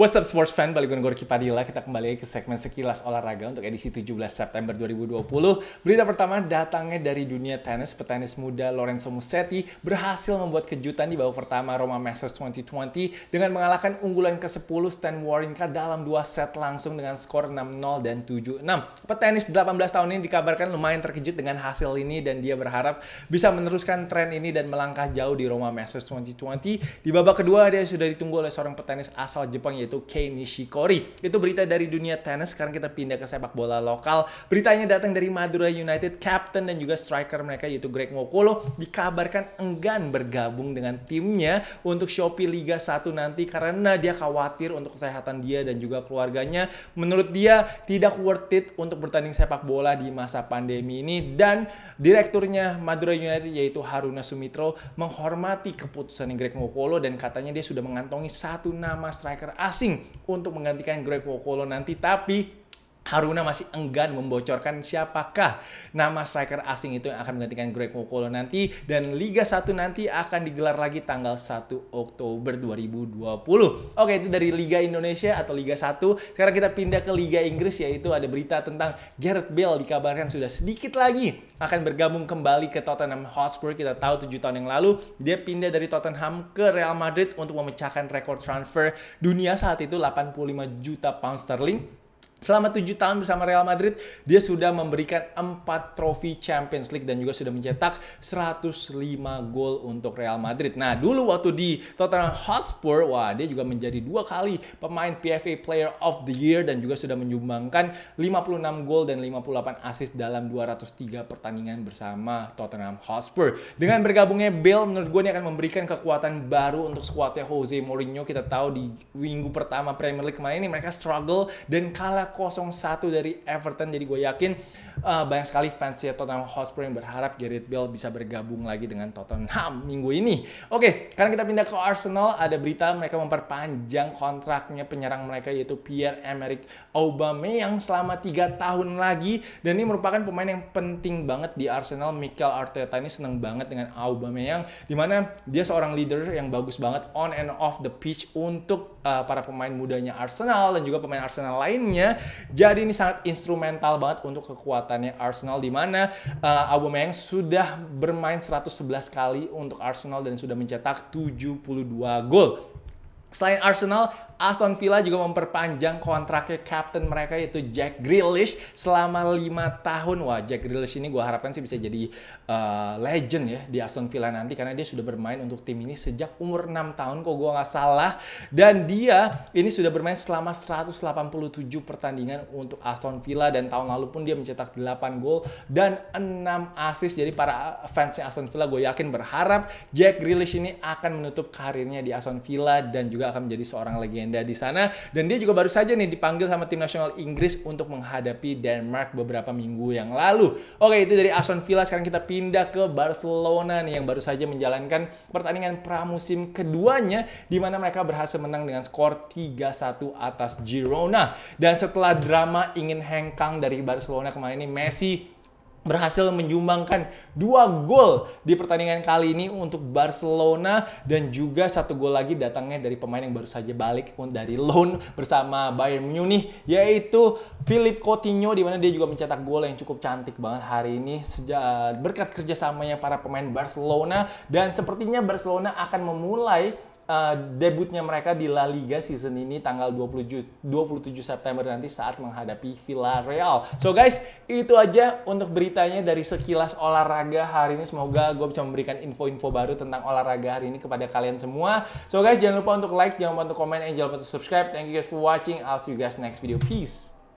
What's up sports fan, balik gue Gorky Padilla. Kita kembali ke segmen Sekilas Olahraga untuk edisi 17 September 2020. Berita pertama datangnya dari dunia tenis. Petenis muda Lorenzo Musetti berhasil membuat kejutan di babak pertama Roma Masters 2020 dengan mengalahkan unggulan ke-10 Stan Wawrinka dalam dua set langsung dengan skor 6-0 dan 7-6. Petenis 18 tahun ini dikabarkan lumayan terkejut dengan hasil ini dan dia berharap bisa meneruskan tren ini dan melangkah jauh di Roma Masters 2020. Di babak kedua dia sudah ditunggu oleh seorang petenis asal Jepang yaitu yaitu Kei Nishikori. Itu berita dari dunia tenis, sekarang kita pindah ke sepak bola lokal. Beritanya datang dari Madura United, captain dan juga striker mereka yaitu Greg Mokolo dikabarkan enggan bergabung dengan timnya untuk Shopee Liga 1 nanti karena dia khawatir untuk kesehatan dia dan juga keluarganya. Menurut dia tidak worth it untuk bertanding sepak bola di masa pandemi ini dan direkturnya Madura United yaitu Haruna Sumitro menghormati keputusan Greg Mokolo dan katanya dia sudah mengantongi satu nama striker as asing untuk menggantikan Greg Wokolo nanti. Tapi Haruna masih enggan membocorkan siapakah nama striker asing itu yang akan menggantikan Greg Mokolo nanti dan Liga 1 nanti akan digelar lagi tanggal 1 Oktober 2020. Oke, itu dari Liga Indonesia atau Liga 1. Sekarang kita pindah ke Liga Inggris yaitu ada berita tentang Gareth Bale dikabarkan sudah sedikit lagi akan bergabung kembali ke Tottenham Hotspur. Kita tahu 7 tahun yang lalu dia pindah dari Tottenham ke Real Madrid untuk memecahkan rekor transfer dunia saat itu 85 juta pound sterling Selama tujuh tahun bersama Real Madrid, dia sudah memberikan empat trofi Champions League dan juga sudah mencetak 105 gol untuk Real Madrid. Nah, dulu waktu di Tottenham Hotspur, wah dia juga menjadi dua kali pemain PFA Player of the Year dan juga sudah menyumbangkan 56 gol dan 58 assist dalam 203 pertandingan bersama Tottenham Hotspur. Dengan bergabungnya Bale, menurut gue ini akan memberikan kekuatan baru untuk skuadnya Jose Mourinho. Kita tahu di minggu pertama Premier League kemarin ini mereka struggle dan kalah sementara dari Everton jadi gue yakin uh, banyak sekali fans ya Tottenham Hotspur yang berharap Gareth Bale bisa bergabung lagi dengan Tottenham minggu ini. Oke, okay, sekarang kita pindah ke Arsenal ada berita mereka memperpanjang kontraknya penyerang mereka yaitu Pierre Emerick Aubameyang selama 3 tahun lagi dan ini merupakan pemain yang penting banget di Arsenal. Mikel Arteta ini seneng banget dengan Aubameyang dimana dia seorang leader yang bagus banget on and off the pitch untuk uh, para pemain mudanya Arsenal dan juga pemain Arsenal lainnya jadi ini sangat instrumental banget untuk kekuatannya Arsenal di mana uh, Aubameyang sudah bermain 111 kali untuk Arsenal dan sudah mencetak 72 gol. Selain Arsenal, Aston Villa juga memperpanjang kontraknya kapten mereka yaitu Jack Grealish selama 5 tahun. Wah, Jack Grealish ini gue harapkan sih bisa jadi uh, legend ya di Aston Villa nanti karena dia sudah bermain untuk tim ini sejak umur 6 tahun kok gue nggak salah. Dan dia ini sudah bermain selama 187 pertandingan untuk Aston Villa dan tahun lalu pun dia mencetak 8 gol dan 6 assist. Jadi para fansnya Aston Villa gue yakin berharap Jack Grealish ini akan menutup karirnya di Aston Villa dan juga juga akan menjadi seorang legenda di sana dan dia juga baru saja nih dipanggil sama tim nasional Inggris untuk menghadapi Denmark beberapa minggu yang lalu. Oke, itu dari Aston Villa sekarang kita pindah ke Barcelona nih yang baru saja menjalankan pertandingan pramusim keduanya di mana mereka berhasil menang dengan skor 3-1 atas Girona. Dan setelah drama ingin hengkang dari Barcelona kemarin ini Messi berhasil menjumbangkan dua gol di pertandingan kali ini untuk Barcelona dan juga satu gol lagi datangnya dari pemain yang baru saja balik dari loan bersama Bayern Munich yaitu Philip Coutinho di mana dia juga mencetak gol yang cukup cantik banget hari ini sejak berkat kerjasamanya para pemain Barcelona dan sepertinya Barcelona akan memulai uh, debutnya mereka di La Liga season ini tanggal 27 27 September nanti saat menghadapi Villarreal. So guys, itu aja untuk beritanya dari sekilas olahraga hari ini. Semoga gue bisa memberikan info-info baru tentang olahraga hari ini kepada kalian semua. So guys, jangan lupa untuk like, jangan lupa untuk komen, and jangan lupa untuk subscribe. Thank you guys for watching. I'll see you guys next video. Peace.